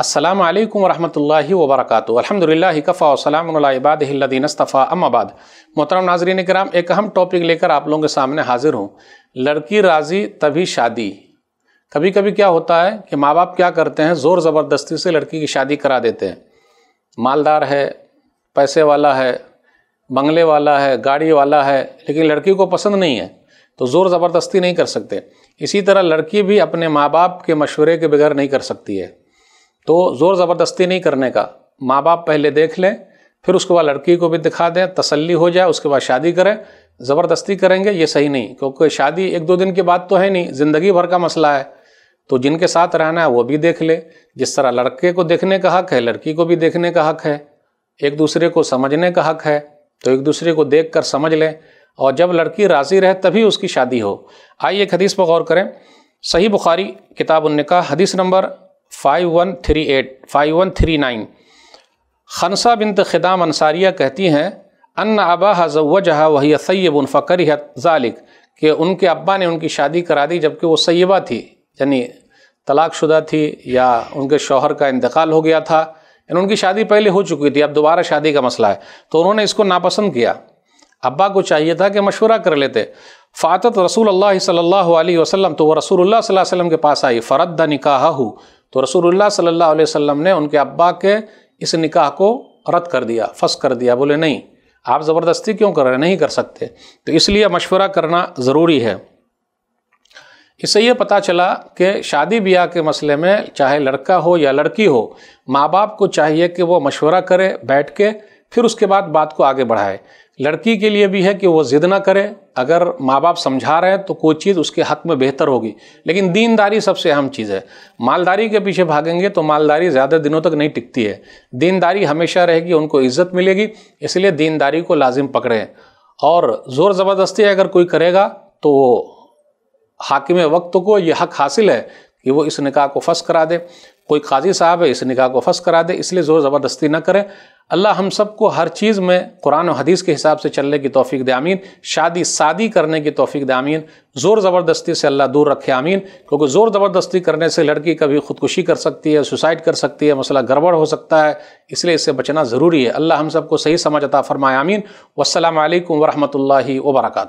असलम वरहमल वबरक अलहमदिल्ला कफ़ा वसलामबादीनस्तफ़ा अम्माबाद मोहतरम नाजरीन कराम एक अहम टॉपिक लेकर आप लोगों के सामने हाजिर हूँ लड़की राज़ी तभी शादी कभी कभी क्या होता है कि माँ बाप क्या करते हैं ज़ोर ज़बरदस्ती से लड़की की शादी करा देते हैं मालदार है पैसे वाला है बंगले वाला है गाड़ी वाला है लेकिन लड़की को पसंद नहीं है तो ज़ोर ज़बरदस्ती नहीं कर सकते इसी तरह लड़की भी अपने माँ बाप के मशवरे के बगैर नहीं कर सकती है तो ज़ोर ज़बरदस्ती नहीं करने का माँ बाप पहले देख लें फिर उसके बाद लड़की को भी दिखा दें तसल्ली हो जाए उसके बाद शादी करें ज़बरदस्ती करेंगे ये सही नहीं क्योंकि शादी एक दो दिन की बात तो है नहीं ज़िंदगी भर का मसला है तो जिनके साथ रहना है वो भी देख ले जिस तरह लड़के को देखने का हक है लड़की को भी देखने का हक है एक दूसरे को समझने का हक है तो एक दूसरे को देख कर समझ लें और जब लड़की राज़ी रहे तभी उसकी शादी हो आइए एक हदीस पर गौर करें सही बुखारी किताब उन्निका हदीस number five one three eight five one three nine Khansa बिनत खिदाम अंसारिया कहती हैं अन अबा हजवजहा वही सैब सैबन फ़कर ज़ालिक कि उनके अब्बा ने उनकी शादी करा दी जबकि वो सैबा थी यानी तलाकशुदा थी या उनके शौहर का इंतकाल हो गया था यानी उनकी शादी पहले हो चुकी थी अब दोबारा शादी का मसला है तो उन्होंने इसको नापसंद किया अब्बा को चाहिए था कि मशवरा कर लेते फ़ातत रसूल अल्लाह सल्लल्लाहु अलैहि वसल्लम तो वह रसूल अल्लाह वसल्लम के पास आई फ़रद निकाह तो रसूलुल्लाह सल्लल्लाहु अलैहि वसल्लम ने उनके अब्बा के इस निकाह को रद्द कर दिया फस कर दिया बोले नहीं आप ज़बरदस्ती क्यों कर रहे नहीं कर सकते तो इसलिए मशवरा करना ज़रूरी है इससे ये पता चला कि शादी ब्याह के मसले में चाहे लड़का हो या लड़की हो माँ बाप को चाहिए कि वो मशवरा करे बैठ के फिर उसके बाद बात को आगे बढ़ाए लड़की के लिए भी है कि वो ज़िद ना करे अगर माँ बाप समझा रहे हैं तो कोई चीज़ उसके हक में बेहतर होगी लेकिन दीनदारी सबसे अहम चीज़ है मालदारी के पीछे भागेंगे तो मालदारी ज़्यादा दिनों तक नहीं टिकती है दीनदारी हमेशा रहेगी उनको इज्जत मिलेगी इसलिए दीनदारी को लाजिम पकड़ें और ज़ोर ज़बरदस्ती अगर कोई करेगा तो हाकिम वक्त को ये हक हासिल है कि वो इस निकाह को फंस करा दे कोई काजी साहब है इस निकाह को फंस करा दे इसलिए ज़ोर ज़बरदस्ती ना करें अल्लाह हम सबको हर चीज़ में कुरान और हदीस के हिसाब से चलने की तोफ़ी दे आमीन शादी शादी करने की तोफ़ी दे आमीन ज़ोर ज़बरदस्ती से अल्लाह दूर रखे आमीन क्योंकि ज़ोर ज़बरदस्ती करने से लड़की कभी खुदकुशी कर सकती है सुसाइड कर सकती है मसला गड़बड़ हो सकता है इसलिए इससे बचना ज़रूरी है अल्लाह हम सबको सही समझ अता फरमाए आमीन वालकम वरहमल वर्का